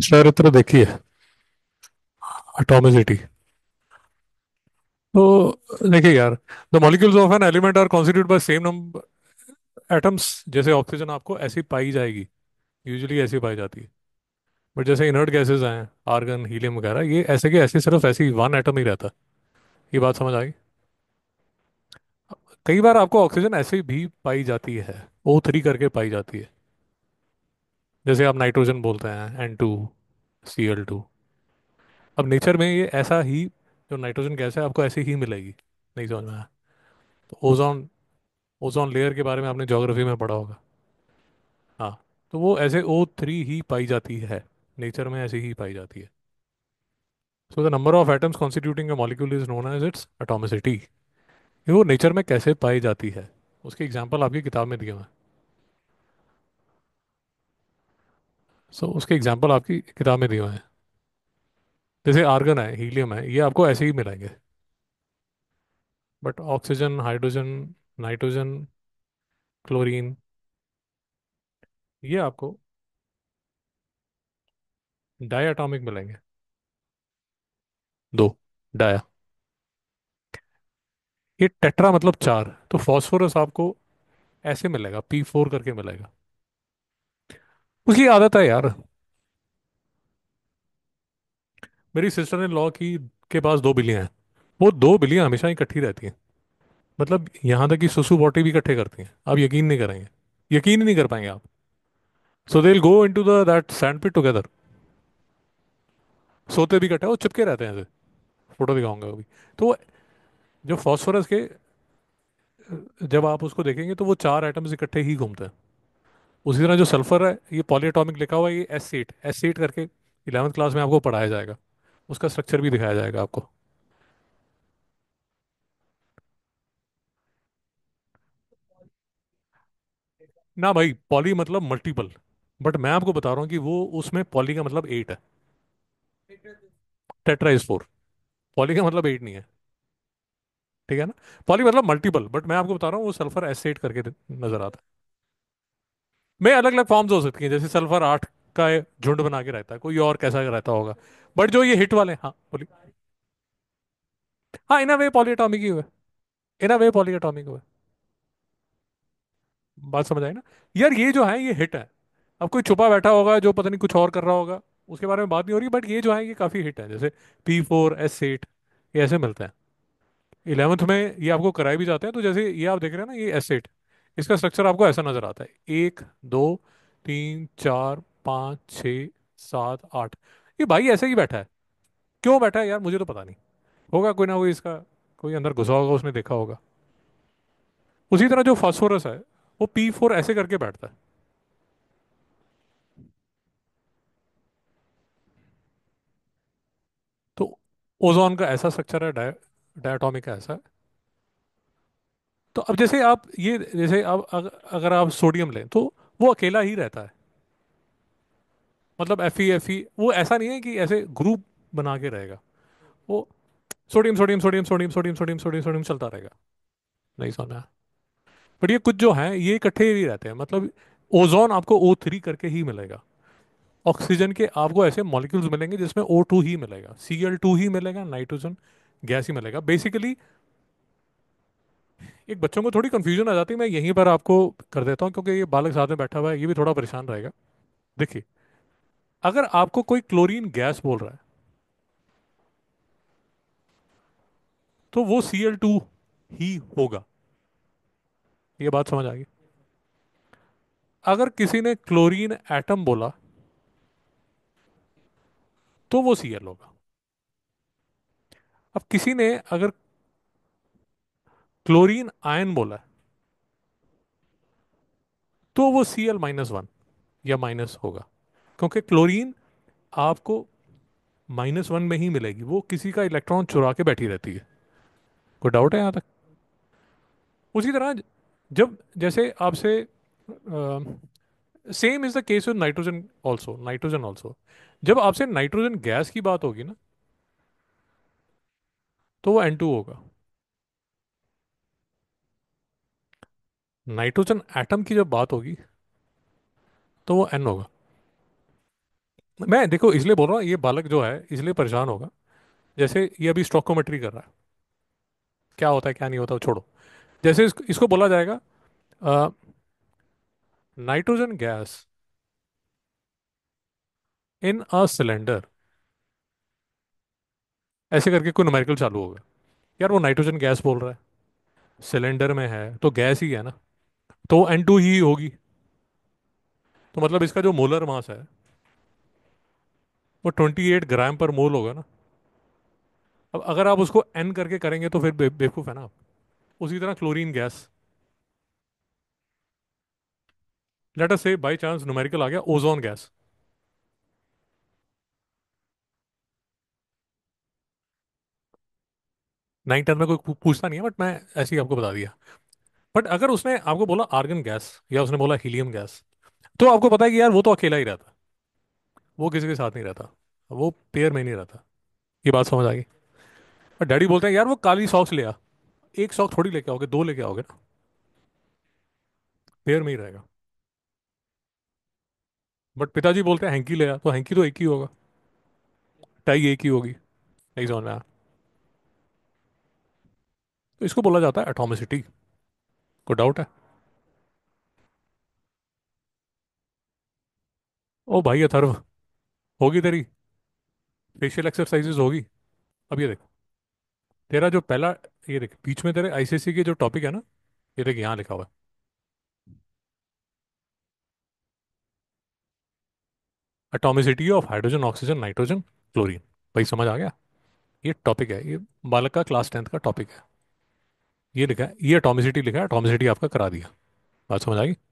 चरित्र देखिए एटॉमिसिटी तो देखिए यार the molecules of an element are constitute by same number atoms जैसे ऑक्सीजन आपको ऐसी पाई जाएगी यूजुअली ऐसी पाई जाती है बट जैसे इनर्ट गैसेज आए आर्गन हीलियम वगैरह ये ऐसे के ऐसे सिर्फ ऐसी वन एटम ही रहता ये बात समझ आई कई बार आपको ऑक्सीजन ऐसे भी पाई जाती है ओ थ्री करके पाई जाती है जैसे आप नाइट्रोजन बोलते हैं N two C L two अब नेचर में ये ऐसा ही जो नाइट्रोजन गैस है आपको ऐसे ही मिलेगी नहीं समझ में तो ओजोन ओजोन लेयर के बारे में आपने जोग्राफी में पढ़ा होगा हाँ तो वो ऐसे ओ थ्री ही पाई जाती है नेचर में ऐसे ही पाई जाती है so the number of atoms constituting a molecule is known as its atomicity वो नेचर में कैसे पाई जाती है उसकी एग्जाम्पल आपकी किताब में दिए हुए हैं सो so, उसके एग्जाम्पल आपकी किताब में दिए हुए हैं जैसे आर्गन है हीलियम है ये आपको ऐसे ही मिलाएंगे but oxygen hydrogen nitrogen chlorine ये आपको डायाटॉमिक मिलेंगे दो डाया ये टेट्रा मतलब चार तो फास्फोरस आपको ऐसे मिलेगा पी फोर करके मिलेगा उसकी आदत है यार मेरी सिस्टर इन लॉ की के पास दो बिल्लियां हैं वो दो बिल्लियां हमेशा इकट्ठी रहती हैं मतलब यहां तक कि सुसु बॉटी भी इकट्ठे करती हैं आप यकीन नहीं करेंगे यकीन ही नहीं कर पाएंगे आप so they go in to the that sand pit together सोते भी इकट्ठे और चिपके रहते हैं ऐसे फोटो दिखाऊंगा अभी तो जो फॉस्फोरस के जब आप उसको देखेंगे तो वो चार आइटम्स इकट्ठे ही घूमते हैं उसी तरह जो सल्फर है ये पॉलीटॉमिक लिखा हुआ है ये एस सीट एस सीट करके इलेवंथ क्लास में आपको पढ़ाया जाएगा उसका स्ट्रक्चर भी दिखाया जाएगा आपको ना भाई पॉली मतलब मल्टीपल बट मैं आपको बता रहा हूँ कि वो उसमें पॉली का मतलब एट है टेट्रा इज फोर पॉली का मतलब एट नहीं है ठीक है ना पॉली मतलब मल्टीपल बट मैं आपको बता रहा हूँ वो सल्फर एसेट करके नजर आता है में अलग अलग फॉर्म्स हो सकती हैं जैसे सल्फर आठ का झुंड बना के रहता है कोई और कैसा रहता होगा बट जो ये हिट वाले हाँ बोली हाँ इन अ वे पॉलीटॉमिक ही हुआ इन अ वे पॉलीटॉमिक हुआ बात समझ आई ना यार ये जो है ये हिट है अब कोई छुपा बैठा होगा जो पता नहीं कुछ और कर रहा होगा उसके बारे में बात नहीं हो रही बट ये जो है ये काफ़ी हिट है जैसे पी फोर एस एट ये ऐसे मिलते हैं इलेवंथ में ये आपको कराए भी जाते हैं तो जैसे ये आप देख रहे हैं ना ये एस एट इसका स्ट्रक्चर आपको ऐसा नजर आता है एक दो तीन चार पाँच छ सात आठ ये भाई ऐसे ही बैठा है क्यों बैठा है यार मुझे तो पता नहीं होगा कोई ना कोई इसका कोई अंदर घुसा होगा उसने देखा होगा उसी तरह जो फॉस्फोरस है वो पी फोर ऐसे करके बैठता है तो ओजोन का ऐसा स्ट्रक्चर है डायटोमिक का ऐसा है तो अब जैसे आप ये जैसे आप अगर आप सोडियम लें तो वो अकेला ही रहता है मतलब एफ ई एफ ई वो ऐसा नहीं है कि ऐसे ग्रुप बना के रहेगा वो sodium sodium sodium sodium sodium sodium sodium sodium चलता रहेगा नहीं सोना बट ये कुछ जो है ये इकट्ठे ही रहते हैं मतलब ओजोन आपको ओ थ्री करके ही मिलेगा ऑक्सीजन के आपको ऐसे मॉलिक्यूल्स मिलेंगे जिसमें ओ टू ही मिलेगा सी एल टू ही मिलेगा नाइट्रोजन गैस ही मिलेगा बेसिकली एक बच्चों को थोड़ी कन्फ्यूजन आ जाती है मैं यहीं पर आपको कर देता हूँ क्योंकि ये बालक साथ में बैठा हुआ है ये भी थोड़ा परेशान रहेगा देखिए अगर आपको कोई क्लोरीन गैस बोल रहा है तो वो सी टू ही होगा ये बात समझ आ गई अगर किसी ने क्लोरीन एटम बोला तो वो सी होगा अब किसी ने अगर क्लोरीन आयन बोला है तो वो सी एल माइनस वन या माइनस होगा क्योंकि क्लोरीन आपको माइनस वन में ही मिलेगी वो किसी का इलेक्ट्रॉन चुरा के बैठी रहती है कोई डाउट है यहाँ तक उसी तरह जब जैसे आपसे same is the case with nitrogen also nitrogen also जब आपसे नाइट्रोजन गैस की बात होगी ना तो वो एन टू होगा नाइट्रोजन एटम की जब बात होगी तो वो एन होगा मैं देखो इसलिए बोल रहा हूँ ये बालक जो है इसलिए परेशान होगा जैसे ये अभी स्टॉकोमेट्री कर रहा है क्या होता है क्या नहीं होता छोड़ो जैसे इसको, इसको बोला जाएगा nitrogen gas in a cylinder ऐसे करके कोई नोमेरिकल चालू होगा यार वो नाइट्रोजन गैस बोल रहा है सिलेंडर में है तो गैस ही है ना तो एन टू ही होगी तो मतलब इसका जो मोलर मास है वो ट्वेंटी एट ग्राम पर मोल होगा ना अब अगर आप उसको एन करके करेंगे तो फिर बे, बेवकूफ़ है ना आप उसी तरह क्लोरीन गैस अस से बाई चांस न्यूमेरिकल आ गया ओजोन गैस नाइन टेन में कोई पूछता नहीं है बट मैं ऐसे ही आपको बता दिया बट अगर उसने आपको बोला आर्गन गैस या उसने बोला हीलियम गैस तो आपको पता है कि यार वो तो अकेला ही रहता वो किसी के साथ नहीं रहता वो पेयर में नहीं रहता ये बात समझ आ गई और डैडी बोलते हैं यार वो काली सॉक्स ले आ एक सॉक्स थोड़ी लेके आओगे दो लेके आओगे ना पेयर में ही रहेगा बट पिताजी बोलते हैं हैंकी ले आ तो हैंकी तो एक ही होगा टाई एक ही होगी एग्जॉन में तो इसको बोला जाता है एटोमिसिटी कोई डाउट है ओ भाई अथर्व होगी तेरी फेशियल एक्सरसाइजेस होगी अब ये देख तेरा जो पहला ये देख बीच में तेरे आईसीसी के जो टॉपिक है ना ये देख यहाँ लिखा हुआ है atomicity of hydrogen oxygen nitrogen chlorine भाई समझ आ गया ये टॉपिक है ये बालक का क्लास टेंथ का टॉपिक है ये लिखा है ये अटोमिसिटी लिखा है अटोमिसिटी आपका करा दिया बात समझ आएगी